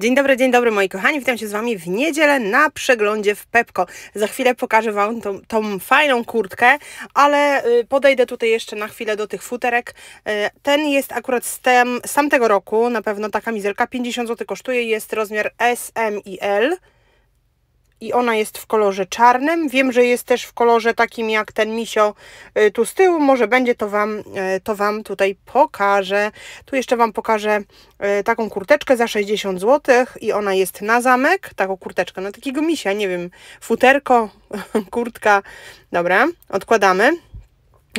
Dzień dobry, dzień dobry moi kochani, witam się z Wami w niedzielę na przeglądzie w Pepko. Za chwilę pokażę Wam tą, tą fajną kurtkę, ale y, podejdę tutaj jeszcze na chwilę do tych futerek. Y, ten jest akurat z, tem, z tamtego roku, na pewno ta kamizelka, 50 zł kosztuje, jest rozmiar S, M i L i ona jest w kolorze czarnym. Wiem, że jest też w kolorze takim jak ten misio y, tu z tyłu. Może będzie to Wam, y, to wam tutaj pokażę. Tu jeszcze Wam pokażę y, taką kurteczkę za 60 zł i ona jest na zamek. Taką kurteczkę, no takiego misia, nie wiem, futerko, kurtka. Dobra, odkładamy.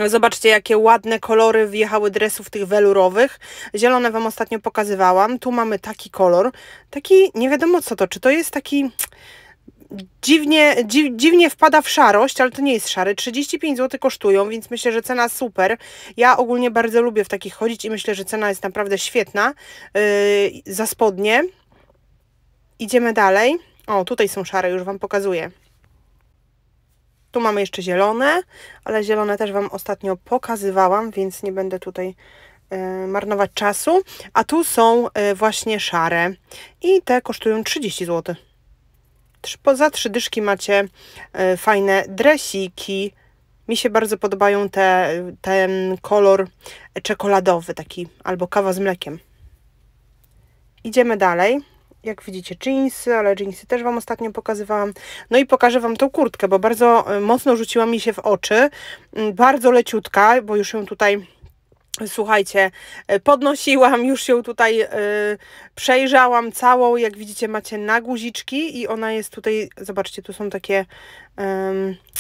Zobaczcie, jakie ładne kolory wjechały dresów tych welurowych. Zielone Wam ostatnio pokazywałam. Tu mamy taki kolor. Taki, nie wiadomo co to, czy to jest taki dziwnie, dziw, dziwnie wpada w szarość, ale to nie jest szary. 35 zł kosztują, więc myślę, że cena super. Ja ogólnie bardzo lubię w takich chodzić i myślę, że cena jest naprawdę świetna yy, za spodnie. Idziemy dalej. O, tutaj są szare, już Wam pokazuję. Tu mamy jeszcze zielone, ale zielone też Wam ostatnio pokazywałam, więc nie będę tutaj yy, marnować czasu. A tu są yy, właśnie szare i te kosztują 30 zł. Poza trzy dyszki macie e, fajne dresiki. Mi się bardzo podobają te, ten kolor czekoladowy taki, albo kawa z mlekiem. Idziemy dalej. Jak widzicie jeansy, ale jeansy też Wam ostatnio pokazywałam. No i pokażę Wam tą kurtkę, bo bardzo e, mocno rzuciła mi się w oczy. Mm, bardzo leciutka, bo już ją tutaj Słuchajcie, e, podnosiłam, już ją tutaj yy, przejrzałam całą, jak widzicie macie na guziczki i ona jest tutaj, zobaczcie, tu są takie,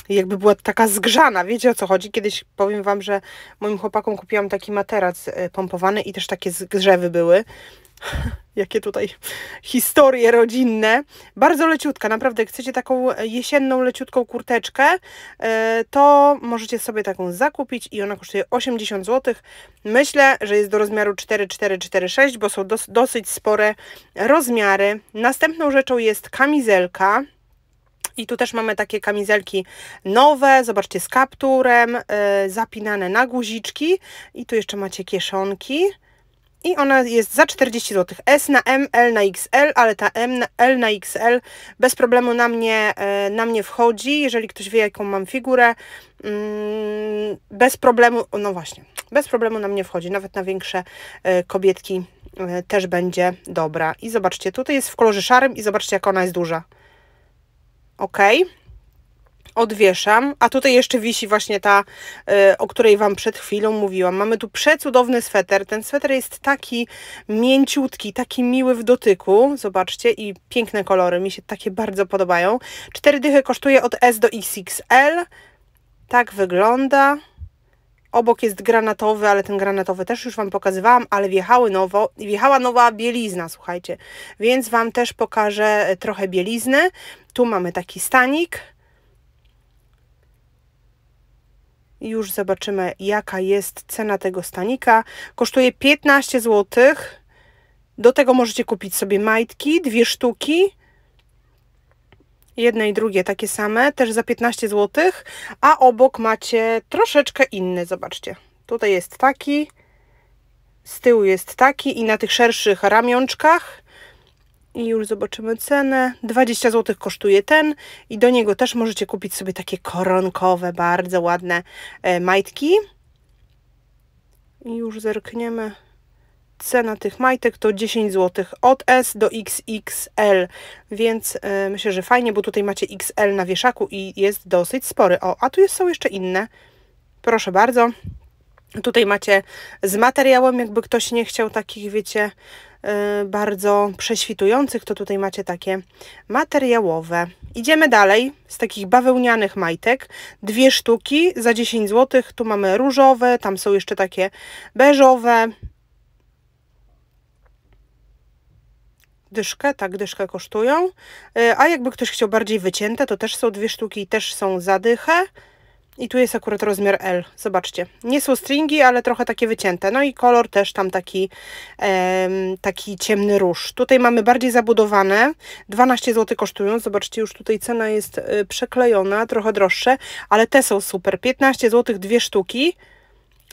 jakby była taka zgrzana, wiecie o co chodzi? Kiedyś powiem Wam, że moim chłopakom kupiłam taki materac e, pompowany i też takie zgrzewy były jakie tutaj historie rodzinne. Bardzo leciutka, naprawdę. chcecie taką jesienną, leciutką kurteczkę, e, to możecie sobie taką zakupić i ona kosztuje 80 zł. Myślę, że jest do rozmiaru 4446, bo są dosyć spore rozmiary. Następną rzeczą jest kamizelka. I tu też mamy takie kamizelki nowe, zobaczcie, z kapturem, e, zapinane na guziczki. I tu jeszcze macie kieszonki. I ona jest za 40 zł. S na M, L na XL, ale ta M na L na XL bez problemu na mnie, e, na mnie wchodzi. Jeżeli ktoś wie, jaką mam figurę, mm, bez problemu, no właśnie, bez problemu na mnie wchodzi. Nawet na większe e, kobietki e, też będzie dobra. I zobaczcie, tutaj jest w kolorze szarym i zobaczcie, jak ona jest duża. ok odwieszam, a tutaj jeszcze wisi właśnie ta, e, o której Wam przed chwilą mówiłam. Mamy tu przecudowny sweter. Ten sweter jest taki mięciutki, taki miły w dotyku. Zobaczcie i piękne kolory, mi się takie bardzo podobają. Cztery dychy kosztuje od S do XXL. Tak wygląda. Obok jest granatowy, ale ten granatowy też już Wam pokazywałam, ale wjechały nowo, wjechała nowa bielizna, słuchajcie. Więc Wam też pokażę e, trochę bielizny. Tu mamy taki stanik Już zobaczymy, jaka jest cena tego stanika. Kosztuje 15 zł. Do tego możecie kupić sobie majtki, dwie sztuki. Jedne i drugie takie same, też za 15 zł. A obok macie troszeczkę inny, zobaczcie. Tutaj jest taki, z tyłu jest taki i na tych szerszych ramionczkach i już zobaczymy cenę. 20 zł kosztuje ten i do niego też możecie kupić sobie takie koronkowe, bardzo ładne e, majtki. I już zerkniemy. Cena tych majtek to 10 zł od S do XXL, więc e, myślę, że fajnie, bo tutaj macie XL na wieszaku i jest dosyć spory. O, a tu jest, są jeszcze inne. Proszę bardzo. Tutaj macie z materiałem, jakby ktoś nie chciał takich, wiecie, E, bardzo prześwitujących, to tutaj macie takie materiałowe. Idziemy dalej z takich bawełnianych majtek. Dwie sztuki za 10 zł. Tu mamy różowe, tam są jeszcze takie beżowe. dyszkę, tak, dyszkę kosztują. E, a jakby ktoś chciał bardziej wycięte, to też są dwie sztuki, też są zadychę. I tu jest akurat rozmiar L, zobaczcie. Nie są stringi, ale trochę takie wycięte. No i kolor też tam taki, taki ciemny róż. Tutaj mamy bardziej zabudowane, 12 zł kosztują. Zobaczcie, już tutaj cena jest y, przeklejona, trochę droższe, ale te są super. 15 zł, dwie sztuki.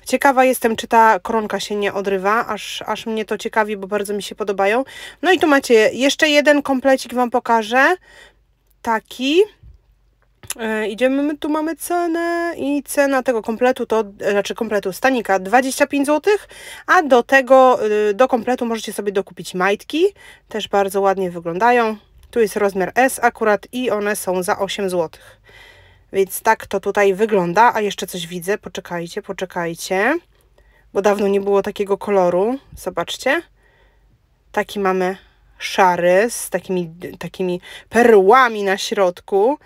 Ciekawa jestem, czy ta koronka się nie odrywa, aż, aż mnie to ciekawi, bo bardzo mi się podobają. No i tu macie jeszcze jeden komplecik, Wam pokażę. Taki E, idziemy, my tu mamy cenę i cena tego kompletu to, e, znaczy kompletu stanika 25 zł, a do tego, y, do kompletu możecie sobie dokupić majtki, też bardzo ładnie wyglądają. Tu jest rozmiar S akurat i one są za 8 zł. Więc tak to tutaj wygląda, a jeszcze coś widzę, poczekajcie, poczekajcie, bo dawno nie było takiego koloru, zobaczcie. Taki mamy szary z takimi, takimi perłami na środku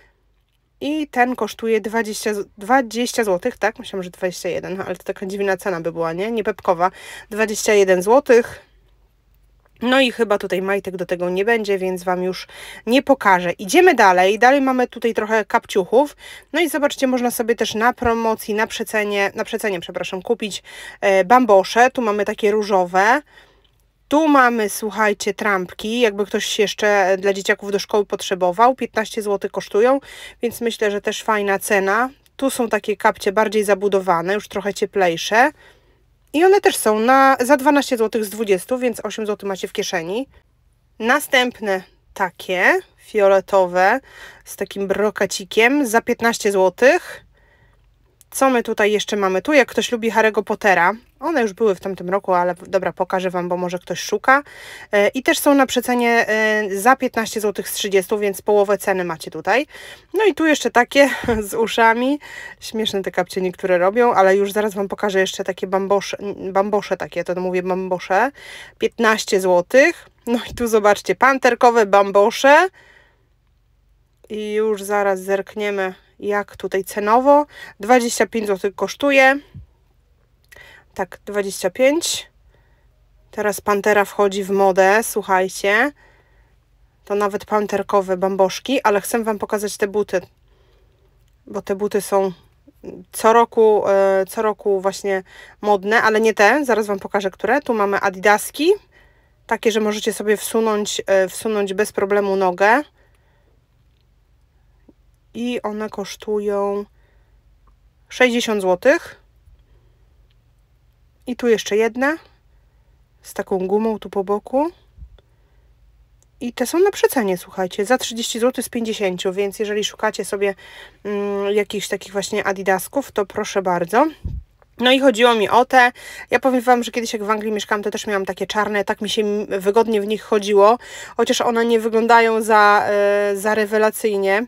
i ten kosztuje 20, 20 zł, tak? Myślałam, że 21, no, ale to taka dziwna cena by była, nie? Nie pepkowa. 21 zł. No i chyba tutaj majtek do tego nie będzie, więc Wam już nie pokażę. Idziemy dalej. Dalej mamy tutaj trochę kapciuchów. No i zobaczcie, można sobie też na promocji, na przecenie, na przecenie, przepraszam, kupić e, bambosze. Tu mamy takie różowe. Tu mamy, słuchajcie, trampki, jakby ktoś jeszcze dla dzieciaków do szkoły potrzebował, 15 zł kosztują, więc myślę, że też fajna cena. Tu są takie kapcie bardziej zabudowane, już trochę cieplejsze. I one też są na, za 12 zł z 20, więc 8 zł macie w kieszeni. Następne takie, fioletowe, z takim brokacikiem za 15 złotych. Co my tutaj jeszcze mamy? Tu jak ktoś lubi Harry'ego Pottera, one już były w tamtym roku, ale dobra, pokażę Wam, bo może ktoś szuka. E, I też są na przecenie e, za 15 zł z 30, więc połowę ceny macie tutaj. No i tu jeszcze takie z uszami. Śmieszne te kapcie niektóre robią, ale już zaraz Wam pokażę jeszcze takie bambosze, bambosze takie, to mówię bambosze. 15 zł. No i tu zobaczcie, panterkowe bambosze. I już zaraz zerkniemy jak tutaj cenowo. 25 zł kosztuje. Tak, 25. Teraz pantera wchodzi w modę, słuchajcie. To nawet panterkowe bamboszki, ale chcę Wam pokazać te buty. Bo te buty są co roku, e, co roku właśnie modne, ale nie te. Zaraz Wam pokażę, które. Tu mamy adidaski. Takie, że możecie sobie wsunąć, e, wsunąć bez problemu nogę i one kosztują 60 zł. I tu jeszcze jedna z taką gumą tu po boku. I te są na przecenie, słuchajcie, za 30 zł z 50, więc jeżeli szukacie sobie mm, jakichś takich właśnie adidasków, to proszę bardzo. No i chodziło mi o te. Ja powiem Wam, że kiedyś jak w Anglii mieszkałam, to też miałam takie czarne, tak mi się wygodnie w nich chodziło, chociaż one nie wyglądają za, e, za rewelacyjnie.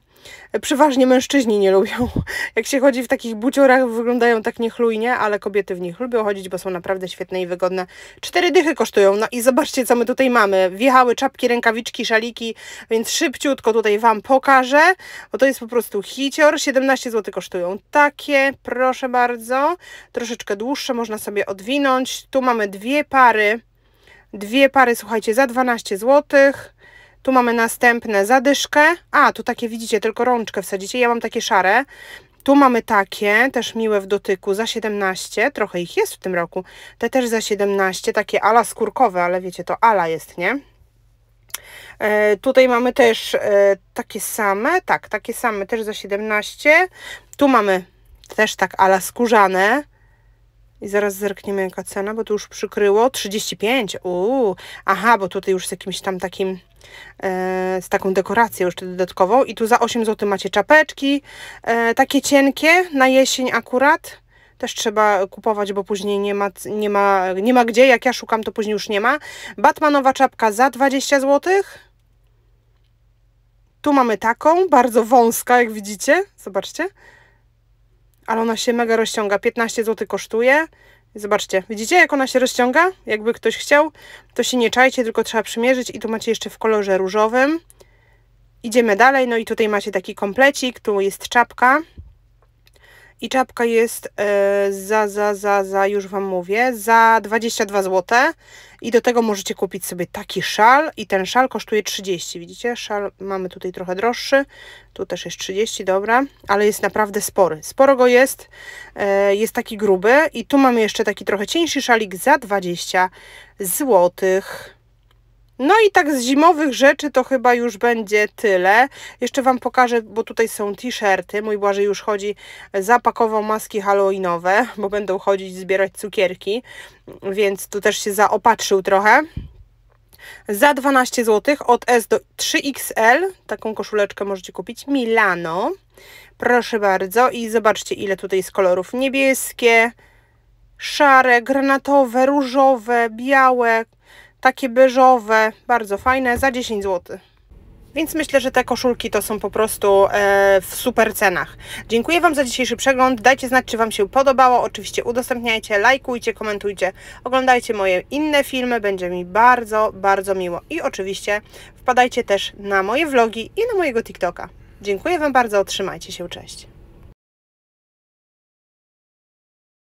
Przeważnie mężczyźni nie lubią. Jak się chodzi w takich buciorach, wyglądają tak niechlujnie, ale kobiety w nich lubią chodzić, bo są naprawdę świetne i wygodne. Cztery dychy kosztują. No i zobaczcie, co my tutaj mamy. Wjechały czapki, rękawiczki, szaliki, więc szybciutko tutaj Wam pokażę, bo to jest po prostu hicior. 17 zł kosztują takie, proszę bardzo. Troszeczkę dłuższe, można sobie odwinąć. Tu mamy dwie pary. Dwie pary, słuchajcie, za 12 złotych tu mamy następne zadyszkę. A, tu takie widzicie, tylko rączkę wsadzicie. Ja mam takie szare. Tu mamy takie, też miłe w dotyku, za 17. Trochę ich jest w tym roku. Te też za 17, takie ala skórkowe, ale wiecie, to ala jest, nie? E, tutaj mamy też e, takie same, tak, takie same, też za 17. Tu mamy też tak ala skórzane. I zaraz zerkniemy jaka cena, bo tu już przykryło. 35, uuu, aha, bo tutaj już z jakimś tam takim E, z taką dekoracją jeszcze dodatkową i tu za 8 zł macie czapeczki, e, takie cienkie na jesień akurat też trzeba kupować, bo później nie ma, nie, ma, nie ma gdzie. Jak ja szukam, to później już nie ma. Batmanowa czapka za 20 zł. Tu mamy taką, bardzo wąska, jak widzicie. Zobaczcie. Ale ona się mega rozciąga. 15 zł kosztuje. Zobaczcie, widzicie jak ona się rozciąga? Jakby ktoś chciał, to się nie czajcie, tylko trzeba przymierzyć i tu macie jeszcze w kolorze różowym. Idziemy dalej, no i tutaj macie taki komplecik, tu jest czapka i czapka jest e, za, za, za, za, już Wam mówię, za 22 zł i do tego możecie kupić sobie taki szal i ten szal kosztuje 30, widzicie? Szal mamy tutaj trochę droższy, tu też jest 30, dobra, ale jest naprawdę spory. Sporo go jest, e, jest taki gruby i tu mamy jeszcze taki trochę cieńszy szalik za 20 złotych. No i tak z zimowych rzeczy to chyba już będzie tyle. Jeszcze Wam pokażę, bo tutaj są t-shirty. Mój Błażej już chodzi, zapakował maski halloweenowe, bo będą chodzić zbierać cukierki, więc tu też się zaopatrzył trochę. Za 12 zł od S do 3XL taką koszuleczkę możecie kupić. Milano. Proszę bardzo i zobaczcie ile tutaj jest kolorów. Niebieskie, szare, granatowe, różowe, białe, takie beżowe, bardzo fajne, za 10 zł. Więc myślę, że te koszulki to są po prostu e, w super cenach. Dziękuję Wam za dzisiejszy przegląd. Dajcie znać, czy Wam się podobało. Oczywiście udostępniajcie, lajkujcie, komentujcie, oglądajcie moje inne filmy. Będzie mi bardzo, bardzo miło. I oczywiście wpadajcie też na moje vlogi i na mojego TikToka. Dziękuję Wam bardzo, trzymajcie się, cześć.